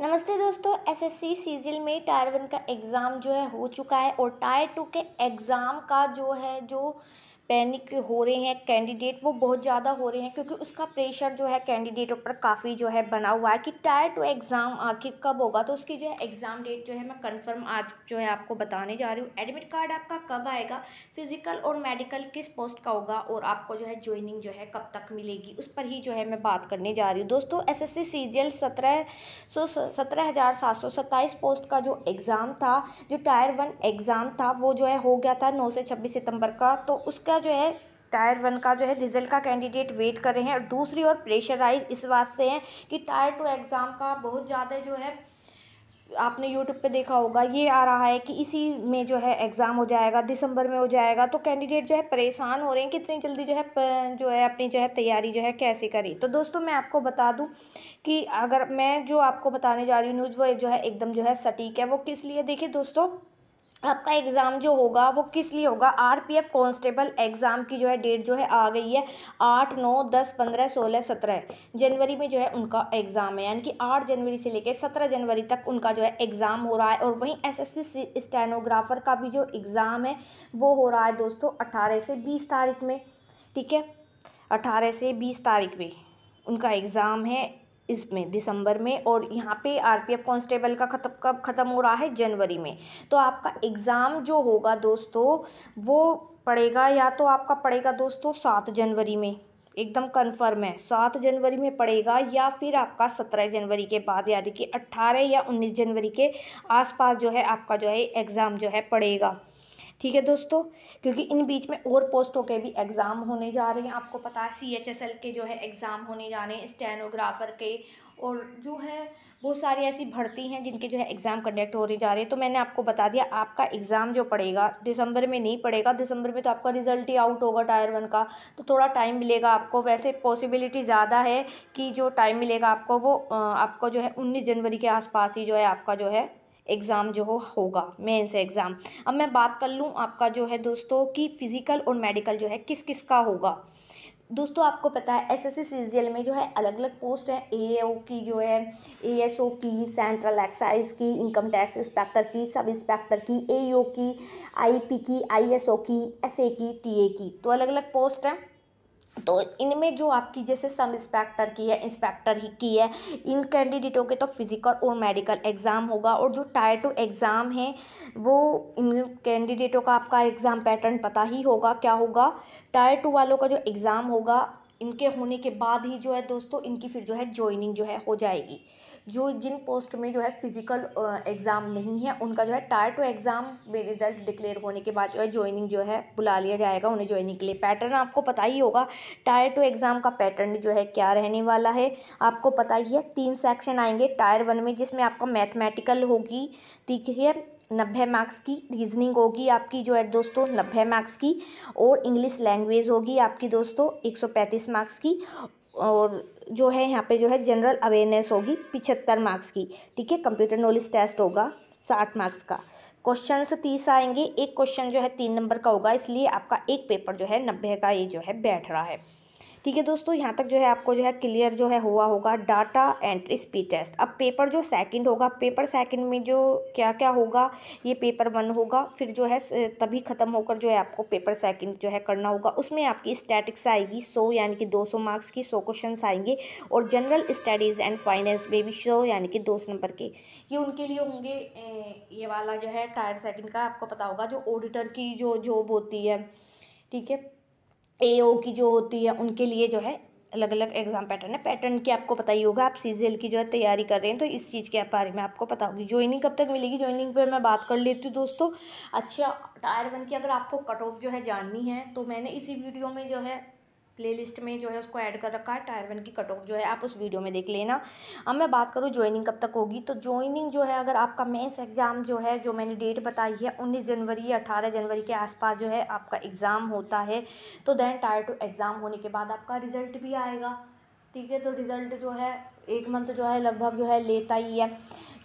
नमस्ते दोस्तों SSC CGL में टायर वन का एग्ज़ाम जो है हो चुका है और टायर टू के एग्ज़ाम का जो है जो पैनिक हो रहे हैं कैंडिडेट वो बहुत ज़्यादा हो रहे हैं क्योंकि उसका प्रेशर जो है कैंडिडेटों पर काफ़ी जो है बना हुआ है कि टायर टू एग्ज़ाम आखिर कब होगा तो उसकी जो है एग्ज़ाम डेट जो है मैं कंफर्म आज जो है आपको बताने जा रही हूँ एडमिट कार्ड आपका कब आएगा फिज़िकल और मेडिकल किस पोस्ट का होगा और आपको जो है ज्वाइनिंग जो है कब तक मिलेगी उस पर ही जो है मैं बात करने जा रही हूँ दोस्तों S S C C G L सत्रह सौ सत्रह हज़ार सात सौ पोस्ट का जो एग्ज़ाम था जो टायर वन एग्ज़ाम था वो जो है हो गया था नौ से छब्बीस सितम्बर का तो उसका का जो है टायर वन का जो है रिजल्ट का कैंडिडेट वेट कर रहे हैं और दूसरी ओर प्रेशराइज इस बात से है कि टायर टू एग्ज़ाम का बहुत ज़्यादा जो है आपने यूट्यूब पे देखा होगा ये आ रहा है कि इसी में जो है एग्ज़ाम हो जाएगा दिसंबर में हो जाएगा तो कैंडिडेट जो है परेशान हो रहे हैं कितनी जल्दी जो है जो है अपनी जो है तैयारी जो है कैसे करें तो दोस्तों मैं आपको बता दूं कि अगर मैं जो आपको बताने जा रही हूँ न्यूज़ वो जो है एकदम जो है सटीक है वो किस लिए देखिए दोस्तों आपका एग्ज़ाम जो होगा वो किस लिए होगा आरपीएफ कांस्टेबल एग्ज़ाम की जो है डेट जो है आ गई है आठ नौ दस पंद्रह सोलह सत्रह जनवरी में जो है उनका एग्ज़ाम है यानी कि आठ जनवरी से लेकर सत्रह जनवरी तक उनका जो है एग्ज़ाम हो रहा है और वहीं एसएससी स्टेनोग्राफ़र का भी जो एग्ज़ाम है वो हो रहा है दोस्तों अट्ठारह से बीस तारीख में ठीक है अट्ठारह से बीस तारीख में उनका एग्ज़ाम है इसमें दिसंबर में और यहाँ पे आरपीएफ कांस्टेबल का खत्म कब ख़त्म हो रहा है जनवरी में तो आपका एग्ज़ाम जो होगा दोस्तों वो पड़ेगा या तो आपका पड़ेगा दोस्तों सात जनवरी में एकदम कन्फर्म है सात जनवरी में पड़ेगा या फिर आपका सत्रह जनवरी के बाद यानी कि अट्ठारह या उन्नीस जनवरी के आसपास जो है आपका जो है एग्ज़ाम जो है पड़ेगा ठीक है दोस्तों क्योंकि इन बीच में और पोस्टों के भी एग्ज़ाम होने जा रहे हैं आपको पता है सी एच एस एल के जो है एग्ज़ाम होने जा रहे हैं स्टेनोग्राफ़र के और जो है बहुत सारी ऐसी भर्ती हैं जिनके जो है एग्ज़ाम कंडक्ट होने जा रहे हैं तो मैंने आपको बता दिया आपका एग्ज़ाम जो पड़ेगा दिसंबर में नहीं पड़ेगा दिसंबर में तो आपका रिज़ल्ट ही आउट होगा टायर वन का तो थोड़ा टाइम मिलेगा आपको वैसे पॉसिबिलिटी ज़्यादा है कि जो टाइम मिलेगा आपको वो आपको जो है उन्नीस जनवरी के आसपास ही जो है आपका जो है एग्ज़ाम जो हो होगा मेंस एग्ज़ाम अब मैं बात कर लूँ आपका जो है दोस्तों कि फ़िज़िकल और मेडिकल जो है किस किस का होगा दोस्तों आपको पता है एस एस सी में जो है अलग अलग पोस्ट हैं ए की जो है ए की सेंट्रल एक्साइज की इनकम टैक्स इंस्पेक्टर की सब इंस्पेक्टर की ए की आई की आई की एस की टी की तो अलग अलग पोस्ट हैं तो इनमें जो आपकी जैसे सब इंस्पेक्टर की है इंस्पेक्टर ही की है इन कैंडिडेटों के तो फिज़िकल और मेडिकल एग्ज़ाम होगा और जो टायर टू एग्ज़ाम है वो इन कैंडिडेटों का आपका एग्ज़ाम पैटर्न पता ही होगा क्या होगा टायर टू वालों का जो एग्ज़ाम होगा इनके होने के बाद ही जो है दोस्तों इनकी फिर जो है ज्वाइनिंग जो है हो जाएगी जो जिन पोस्ट में जो है फिज़िकल एग्ज़ाम नहीं है उनका जो है टायर टू एग्ज़ाम में रिज़ल्ट डिक्लेयर होने के बाद जो है ज्वाइनिंग जो है बुला लिया जाएगा उन्हें ज्वाइनिंग के लिए पैटर्न आपको पता ही होगा टायर टू एग्ज़ाम का पैटर्न जो है क्या रहने वाला है आपको पता ही है तीन सेक्शन आएंगे टायर वन में जिसमें आपका मैथमेटिकल होगी ठीक है नब्बे मार्क्स की रीजनिंग होगी आपकी जो है दोस्तों नब्बे मार्क्स की और इंग्लिश लैंग्वेज होगी आपकी दोस्तों एक सौ पैंतीस मार्क्स की और जो है यहाँ पे जो है जनरल अवेयरनेस होगी पिछहत्तर मार्क्स की ठीक है कंप्यूटर नॉलेज टेस्ट होगा साठ मार्क्स का क्वेश्चन से तीस आएंगे एक क्वेश्चन जो है तीन नंबर का होगा इसलिए आपका एक पेपर जो है नब्बे का ये जो है बैठ रहा है ठीक है दोस्तों यहाँ तक जो है आपको जो है क्लियर जो है हुआ होगा डाटा एंट्री स्पीड टेस्ट अब पेपर जो सेकंड होगा पेपर सेकंड में जो क्या क्या होगा ये पेपर वन होगा फिर जो है तभी ख़त्म होकर जो है आपको पेपर सेकंड जो है करना होगा उसमें आपकी स्टैटिक्स आएगी सौ यानी कि दो सौ मार्क्स की सौ क्वेश्चन आएंगे और जनरल स्टडीज़ एंड फाइनेंस में भी सो यानी कि दो नंबर के ये उनके लिए होंगे ये वाला जो है टायर सेकेंड का आपको पता होगा जो ऑडिटर की जो जॉब होती है ठीक है ए ओ की जो होती है उनके लिए जो है अलग अलग एग्ज़ाम पैटर्न है पैटर्न की आपको पता ही होगा आप सी की जो है तैयारी कर रहे हैं तो इस चीज़ के बारे में आपको पता होगी ज्वाइनिंग कब तक मिलेगी ज्वाइनिंग पर मैं बात कर लेती हूँ दोस्तों अच्छा टायर वन की अगर आपको कट ऑफ जो है जाननी है तो मैंने इसी वीडियो में जो है प्लेलिस्ट में जो है उसको ऐड कर रखा है टायर वन की कट ऑफ जो है आप उस वीडियो में देख लेना अब मैं बात करूँ ज्वाइनिंग कब तक होगी तो ज्वाइनिंग जो है अगर आपका मेंस एग्ज़ाम जो है जो मैंने डेट बताई है उन्नीस जनवरी या अठारह जनवरी के आसपास जो है आपका एग्ज़ाम होता है तो देन टायर टू एग्ज़ाम होने के बाद आपका रिज़ल्ट भी आएगा ठीक है तो रिज़ल्ट जो है एक मंथ जो है लगभग जो है लेता ही है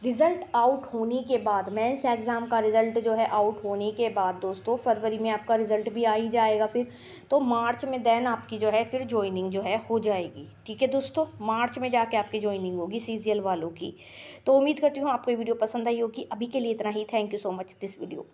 रिज़ल्ट आउट होने के बाद मेंस एग्ज़ाम का रिज़ल्ट जो है आउट होने के बाद दोस्तों फरवरी में आपका रिज़ल्ट भी आ ही जाएगा फिर तो मार्च में देन आपकी जो है फिर ज्वाइनिंग जो है हो जाएगी ठीक है दोस्तों मार्च में जाके आपकी ज्वाइनिंग होगी सी वालों की तो उम्मीद करती हूँ आपको ये वीडियो पसंद आई होगी अभी के लिए इतना ही thank you so much this video